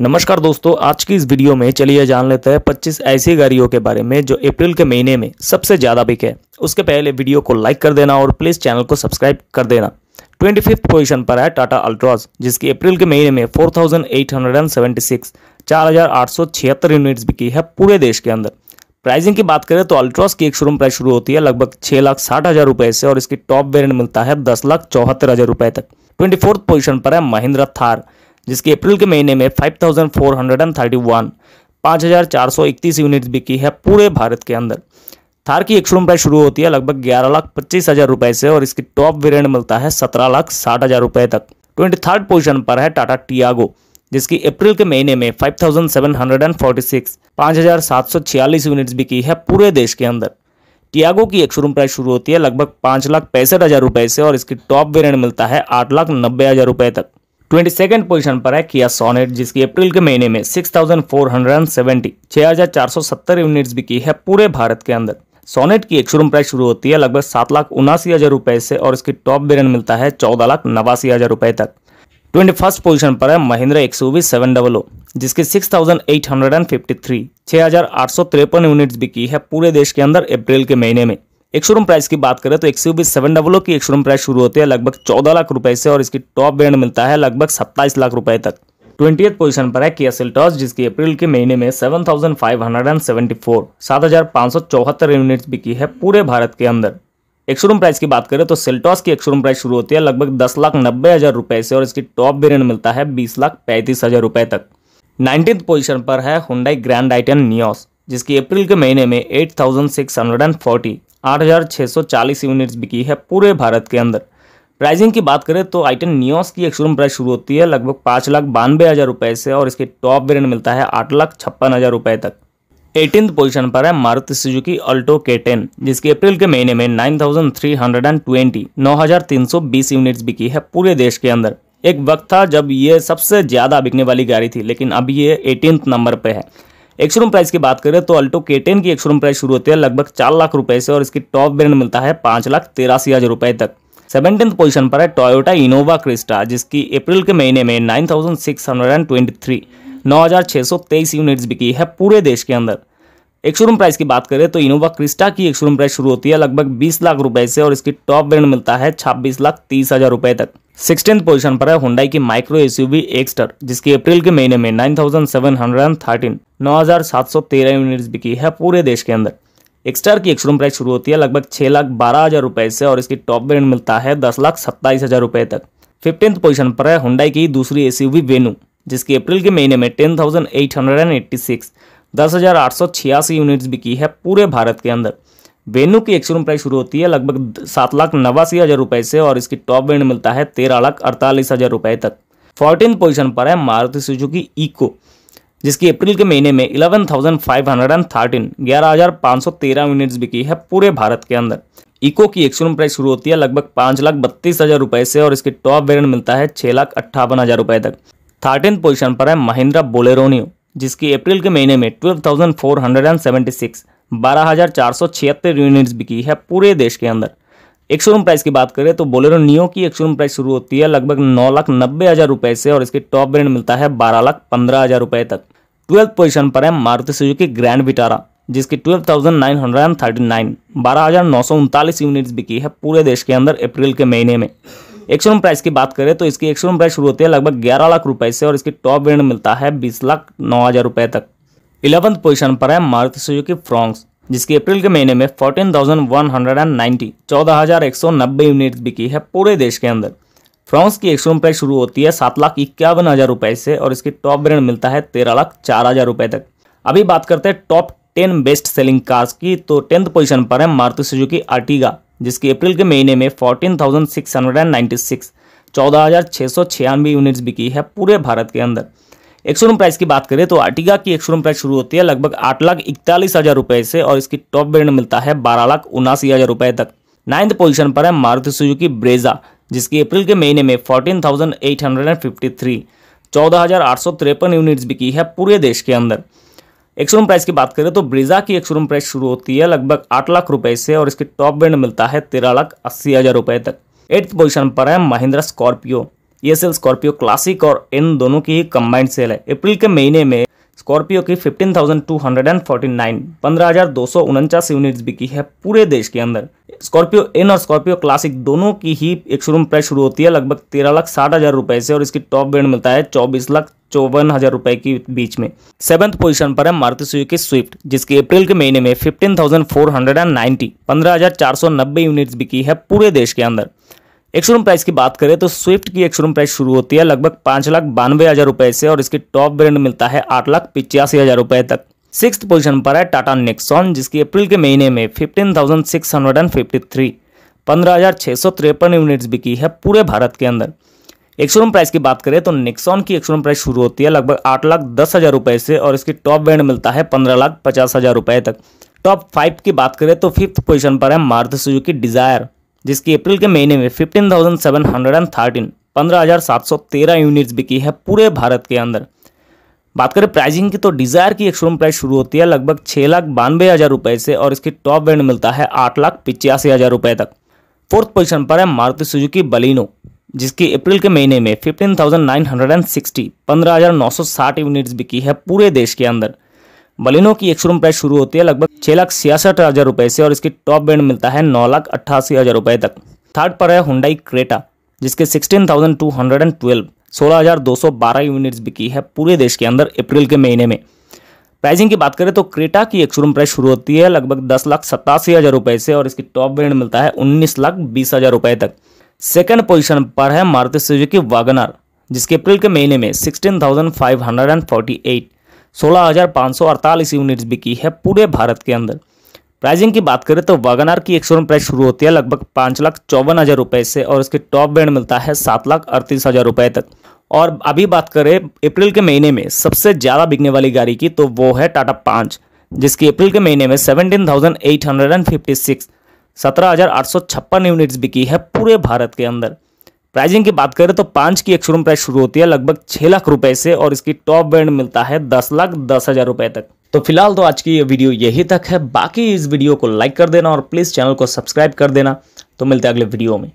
नमस्कार दोस्तों आज की इस वीडियो में चलिए जान लेते हैं 25 ऐसी गाड़ियों के बारे में जो अप्रैल के महीने में सबसे ज़्यादा बिके उसके पहले वीडियो को लाइक कर देना और प्लीज़ चैनल को सब्सक्राइब कर देना ट्वेंटी फिफ्थ पोजिशन पर है टाटा अल्ट्रॉज जिसकी अप्रैल के महीने में 4,876 4,876 यूनिट्स बिकी है पूरे देश के अंदर प्राइसिंग की बात करें तो अल्ट्रॉस की एक शोरूम प्राइस शुरू होती है लगभग छह लाख साठ हज़ार रुपये से और इसकी टॉप वेरियंट मिलता है दस लाख चौहत्तर हज़ार रुपये तक ट्वेंटी फोर्थ पोजिशन पर है महिंद्रा थार जिसकी अप्रैल के महीने में 5,431 थाउजेंड यूनिट्स बिकी है पूरे भारत के अंदर थार की एक प्राइस शुरू होती है लगभग ग्यारह लाख पच्चीस हज़ार रुपए से और इसकी टॉप वेरियंट मिलता है सत्रह लाख साठ हज़ार रुपए तक ट्वेंटी थर्ड पोजिशन पर है टाटा टियागो जिसकी अप्रैल के महीने में 5,746 5,746 यूनिट्स बिकी है पूरे देश के अंदर टियागो की एक शोरूम प्राइस शुरू होती है लगभग पाँच लाख पैंसठ हज़ार रुपये से और इसकी टॉप वेरियंट मिलता है आठ लाख नब्बे हज़ार रुपए तक ट्वेंटी सेकेंड पोजिशन पर है किया सोनेट जिसकी अप्रैल के महीने में six thousand four hundred and seventy छह हजार चार सौ सत्तर यूनिट्स बिकी है पूरे भारत के अंदर सोनेट की एक शोरूम प्राइस शुरू होती है लगभग सात लाख उनासी हजार रुपए से और इसकी टॉप बेरन मिलता है चौदह लाख नवासी हजार रुपए तक ट्वेंटी फर्स्ट पोजिशन पर है महिंद्रा एक सौ बीस सेवन डबल ओ जिसकी six thousand eight hundred and fifty three छः हजार आठ सौ तिरपन यूनिट्स बिकी है पूरे देश के अंदर अप्रैल के महीने में एक शोरूम प्राइस की बात करें तो एक सौ सेवन डबलो की एक शोरूम प्राइस शुरू होती है लगभग चौदह लाख रुपए से और इसकी टॉप ब्रांड मिलता है लगभग सत्ताईस लाख रुपए तक ट्वेंटी पोजीशन पर है किया सिल्टॉस जिसकी अप्रैल के महीने में 7,574 7,574 यूनिट्स बिकी है पूरे भारत के अंदर एक्सोरूम प्राइस की बात करें तो सिल्टॉस की एक्सरूम प्राइस शुरू होती है लगभग दस लाख नब्बे हज़ार रुपए से और इसकी टॉप वेरियंट मिलता है बीस लाख पैंतीस हज़ार रुपए तक नाइनटीन पोजिशन पर है हुंडाई ग्रैंड आइटन नियोस जिसकी अप्रैल के महीने में फोर्टी 8,640 यूनिट्स बिकी है पूरे भारत के अंदर प्राइसिंग की बात करें तो आइटन नियोस की एक शोरूम प्राइस शुरू होती है लगभग पाँच लाख बानवे हज़ार रुपये से और इसके टॉप वेरियंट मिलता है आठ लाख छप्पन हज़ार रुपये तक एटीन पोजीशन पर है Maruti Suzuki Alto K ten जिसकी अप्रैल के महीने में 9,320 9,320 यूनिट्स बिकी है पूरे देश के अंदर एक वक्त था जब ये सबसे ज़्यादा बिकने वाली गाड़ी थी लेकिन अब ये एटीन नंबर पर है एक्सरूम प्राइस की बात करें तो अल्टो के टेन की एक्सरूम प्राइस शुरू होती है लगभग चार लाख रुपए से और इसकी टॉप ब्रांड मिलता है पांच लाख तेरासी हज़ार रुपए तक सेवनटीन पोजीशन पर है टोयोटा इनोवा क्रिस्टा जिसकी अप्रैल के महीने में सौ तेईस यूनिट्स बिकी है पूरे देश के अंदर एक शोरूम प्राइस की बात करें तो इनोवा क्रिस्टा की एक शोरूम प्राइस शुरू होती है लगभग बीस लाख रुपए से और इसकी टॉप ब्रांड मिलता है छब्बीस लाख तीस हजार रुपए तक सिक्सटीन पोजीशन पर है हुंडाई की माइक्रो एसयूवी एक्स्टर जिसकी अप्रैल के महीने में nine thousand seven hundred and thirteen 9,713 units बिकी है पूरे देश के अंदर एक्सटर की एक्सरूम प्राइस शुरू होती है लगभग छः लाख बारह हज़ार रुपये से और इसकी टॉप ब्रेंड मिलता है दस लाख सत्ताईस हज़ार रुपये तक फिफ्टींथ पोजीशन पर है हुंडाई की दूसरी एस वेनू जिसकी अप्रैल के महीने में ten thousand eight hundred and eighty six दस हज़ार आठ सौ छियासी यूनिट्स बिकी है पूरे भारत के अंदर वेनू की एक्सरूम प्राइस शुरू होती है लगभग सात लाख नवासी हज़ार रुपये से और इसकी टॉप ब्रेंड मिलता है तेरह लाख अड़तालीस हज़ार रुपये तक फोर्टीन पोजीशन पर है मारुति सुजुकी इको जिसकी अप्रैल के महीने में eleven thousand five hundred and thirteen ग्यारह हजार सौ तेरह यूनिट्स बिकी है पूरे भारत के अंदर इको की एक्सरूम प्राइस शुरू होती है लगभग पाँच लाख बत्तीस हज़ार रुपए से और इसके टॉप वेरियंट मिलता है छः लाख अट्ठावन हज़ार रुपए तक थर्टीन पोजिशन पर है महिंद्रा बोलेरोनियो जिसकी अप्रैल के महीने में twelve thousand four hundred and seventy six बारह हज़ार चार सौ छिहत्तर यूनिट्स बिकी है पूरे देश के अंदर एक्सोरूम प्राइस की बात करें तो बोलेरो नियो की एक्सोरूम प्राइस शुरू होती है लगभग नौ लाख नब्बे हज़ार रुपए से और इसके टॉप ब्रांड मिलता है बारह लाख पंद्रह हज़ार रुपए तक ट्वेल्थ पोजीशन पर है मारुति सुजुकी ग्रैंड विटारा जिसकी twelve thousand nine hundred and thirty nine बारह हज़ार नौ सौ उनतालीस यूनिट्स बिकी है पूरे देश के अंदर अप्रैल के महीने में एक्शोरूम प्राइस की बात करें तो इसकी एक्शोरूम प्राइस शुरू होती है लगभग ग्यारह लाख रुपए से और इसकी टॉप रेंट मिलता है बीस लाख नौ हज़ार रुपए तक इलेवंथ पोजीशन पर है मारुति सुजुकी फ्रॉन्स जिसकी अप्रैल के महीने में fourteen thousand one hundred and ninety चौदह हज़ार एक सौ नब्बे यूनिट्स बिकी है पूरे देश के अंदर फ्रांस की सौ प्राइस शुरू होती है सात लाख इक्यावन हज़ार रुपये से और इसकी टॉप ब्रांड मिलता है तेरह लाख चार हज़ार रुपये तक अभी बात करते हैं top ten best selling cars की तो टेंथ पोजीशन पर है मारुति सुजुकी आर्टिगा जिसकी अप्रैल के महीने में fourteen thousand six hundred and ninety six चौदह हज़ार छः सौ छियानवे यूनिट्स बिकी है पूरे भारत के अंदर एक्सोरूम प्राइस की बात करें तो आर्टिगा की एक्सोरूम प्राइस शुरू होती है लगभग आठ लाख इकतालीस हज़ार रुपये से और इसकी टॉप ब्रांड मिलता है बारह लाख उनासी हज़ार रुपये तक नाइन्थ पोजीशन पर है मारुति सुजुकी ब्रेजा जिसकी अप्रैल के महीने में fourteen thousand eight hundred and fifty three चौदह हज़ार आठ सौ तिरपन यूनिट्स बिकी है पूरे देश के अंदर एक्सरूम प्राइस की बात करें तो ब्रिजा की एक्सरूम प्राइस शुरू होती है लगभग आठ लाख रुपए से और इसकी टॉप बैंड मिलता है तेरह लाख अस्सी हज़ार रुपये तक एट्थ पोजीशन पर है महिंद्रा स्कॉर्पियो ये सेल स्कॉर्पियो क्लासिक और इन दोनों की ही कंबाइंड सेल है अप्रैल के महीने में स्कॉर्पियो की fifteen thousand two hundred and forty nine पंद्रह हज़ार दो सौ उनचास यूनिट्स बिकी है पूरे देश के अंदर स्कॉर्पियो एन और स्कॉर्पियो क्लासिक दोनों की ही एक शोरूम प्राइस शुरू होती है लगभग तेरह लाख साठ हज़ार रुपए से और इसकी टॉप ब्रांड मिलता है चौबीस लाख चौवन हज़ार रुपए की बीच में सेवंथ पोजीशन पर है मारुति सुजुकी स्विफ्ट जिसकी अप्रैल के महीने में fifteen thousand four hundred and ninety पंद्रह हज़ार चार सौ नब्बे यूनिट्स बिकी है पूरे देश के अंदर शोरूम प्राइस की बात करें तो स्विफ्ट की एक्सोरूम प्राइस शुरू होती है लगभग पांच लाख बानवे हज़ार रुपए से और इसकी टॉप ब्रांड मिलता है आठ लाख पिचासी हज़ार रुपए तक सिक्स पोजीशन पर है टाटा नेक्सॉन जिसकी अप्रैल के महीने में fifteen thousand six hundred and fifty three पंद्रह हज़ार छह सौ तिरपन यूनिट्स बिकी है पूरे भारत के अंदर शोरूम प्राइस की बात करें तो नेक्सॉन की एक्सोरूम प्राइस शुरू होती है लगभग आठ लाख दस हज़ार रुपए से और इसकी टॉप ब्रांड मिलता है पंद्रह लाख पचास हज़ार रुपए तक टॉप फाइव की बात करें तो फिफ्थ पोजीशन पर है मारुति सुजुकी डिज़ायर जिसकी अप्रैल के महीने में fifteen thousand seven hundred and thirteen पंद्रह हज़ार सात सौ तेरह यूनिट्स बिकी है पूरे भारत के अंदर बात करें प्राइजिंग की तो डिज़ायर की एक शोरूम प्राइस शुरू होती है लगभग छः लाख बानवे हज़ार रुपये से और इसकी टॉप वेंड मिलता है आठ लाख पिचासी हज़ार रुपये तक फोर्थ पोजीशन पर है मारुति सुजुकी बलिनो जिसकी अप्रैल के महीने में fifteen thousand nine hundred and sixty पंद्रह हजार नौ सौ साठ यूनिट्स बिकी है पूरे देश के अंदर बलिनो की एक शोरूम प्राइस शुरू होती है लगभग छह लाख छियासठ हज़ार रुपये से और इसकी टॉप बैंड मिलता है नौ लाख अट्ठासी हज़ार रुपये तक थर्ड पर है हुंडई क्रेटा जिसके sixteen thousand two hundred and twelve सोलह हज़ार दो सौ बारह यूनिट्स बिकी है पूरे देश के अंदर अप्रैल के महीने में प्राइसिंग की बात करें तो क्रेटा की शोरूम प्राइस शुरू होती है लगभग दस लाख सत्तासी हज़ार रुपये से और इसकी टॉप बैंड मिलता है उन्नीस लाख बीस हज़ार रुपये तक सेकेंड पोजीशन पर है मारुति सुजुकी वागनर जिसके अप्रैल के महीने में sixteen thousand five hundred and forty eight सोलह यूनिट्स बिकी है पूरे भारत के अंदर प्राइसिंग की बात करें तो वागनार की एक शोरूम प्राइस शुरू होती है लगभग पाँच लाख चौवन हज़ार रुपये से और इसके टॉप ब्रांड मिलता है सात लाख अड़तीस हज़ार रुपये तक और अभी बात करें अप्रैल के महीने में सबसे ज़्यादा बिकने वाली गाड़ी की तो वो है टाटा पाँच जिसकी अप्रैल के महीने में seventeen thousand eight hundred and fifty six सत्रह हज़ार आठ सौ छप्पन यूनिट्स बिकी है पूरे भारत के अंदर प्राइजिंग की बात करें तो पांच की एक शोरूम प्राइस शुरू होती है लगभग छह लाख रुपए से और इसकी टॉप बैंड मिलता है दस लाख दस हजार रुपए तक तो फिलहाल तो आज की ये वीडियो यही तक है बाकी इस वीडियो को लाइक कर देना और प्लीज चैनल को सब्सक्राइब कर देना तो मिलते हैं अगले वीडियो में